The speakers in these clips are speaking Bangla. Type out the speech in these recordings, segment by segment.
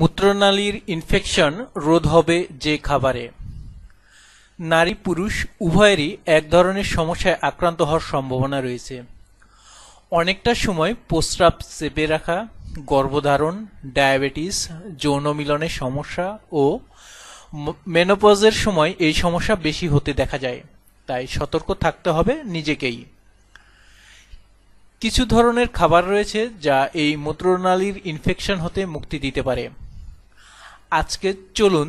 মূত্রনালীর ইনফেকশন রোধ হবে যে খাবারে নারী পুরুষ উভয়েরই এক ধরনের সমস্যায় আক্রান্ত হওয়ার সম্ভাবনা রয়েছে অনেকটা সময় প্রস্রাব চেপে রাখা গর্ভধারণ ডায়াবেটিস যৌন মিলনের সমস্যা ও মেনোপজের সময় এই সমস্যা বেশি হতে দেখা যায় তাই সতর্ক থাকতে হবে নিজেকেই কিছু ধরনের খাবার রয়েছে যা এই মূত্রনালীর ইনফেকশন হতে মুক্তি দিতে পারে আজকে চলুন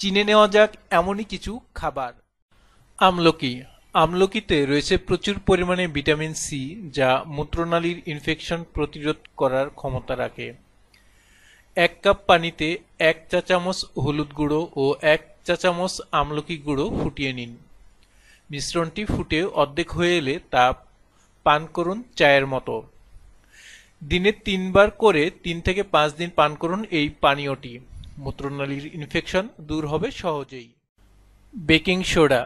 চিনে নেওয়া যাক এমনই কিছু খাবার আমলকি আমলকিতে রয়েছে প্রচুর পরিমাণে ভিটামিন সি যা মূত্রনালীর ইনফেকশন প্রতিরোধ করার ক্ষমতা রাখে এক কাপ পানিতে এক চা চামচ হলুদ গুঁড়ো ও এক চা চামচ আমলকি গুঁড়ো ফুটিয়ে নিন মিশ্রণটি ফুটে অর্ধেক হয়ে এলে তা পান করুন চায়ের মতো দিনে তিনবার করে তিন থেকে পাঁচ দিন পান করুন এই পানীয়টি মূত্রনালীর ইনফেকশন দূর হবে সহজেই বেকিং সোডা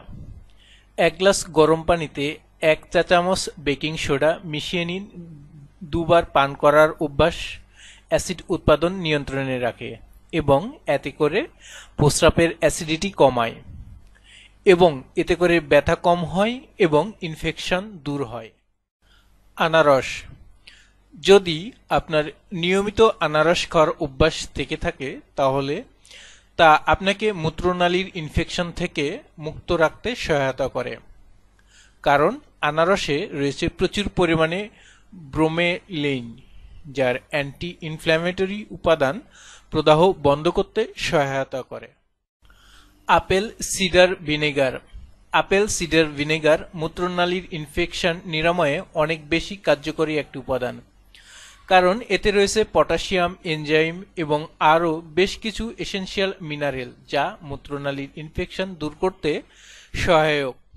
এক গ্লাস গরম পানিতে এক চা চামচ বেকিং সোডা মিশিয়ে নিন দুবার পান করার অভ্যাস অ্যাসিড উৎপাদন নিয়ন্ত্রণে রাখে এবং এতে করে প্রস্রাবের অ্যাসিডিটি কমায় এবং এতে করে ব্যথা কম হয় এবং ইনফেকশন দূর হয় আনারস যদি আপনার নিয়মিত আনারস খাওয়ার অভ্যাস থেকে থাকে তাহলে তা আপনাকে মূত্রনালীর ইনফেকশন থেকে মুক্ত রাখতে সহায়তা করে কারণ আনারসে রয়েছে প্রচুর পরিমাণে ব্রোমেলেইন যার অ্যান্টি ইনফ্ল্যামেটরি উপাদান প্রদাহ বন্ধ করতে সহায়তা করে apple cider vinegar apple cider vinegar মূত্রনালীর ইনফেকশন নিরাময়ে অনেক বেশি কার্যকরী একটি উপাদান কারণ এতে রয়েছে পটাশিয়াম এনজাইম এবং আরও বেশ কিছু এসেনশিয়াল মিনারেল যা মূত্রনালীর ইনফেকশন দূর করতে সহায়ক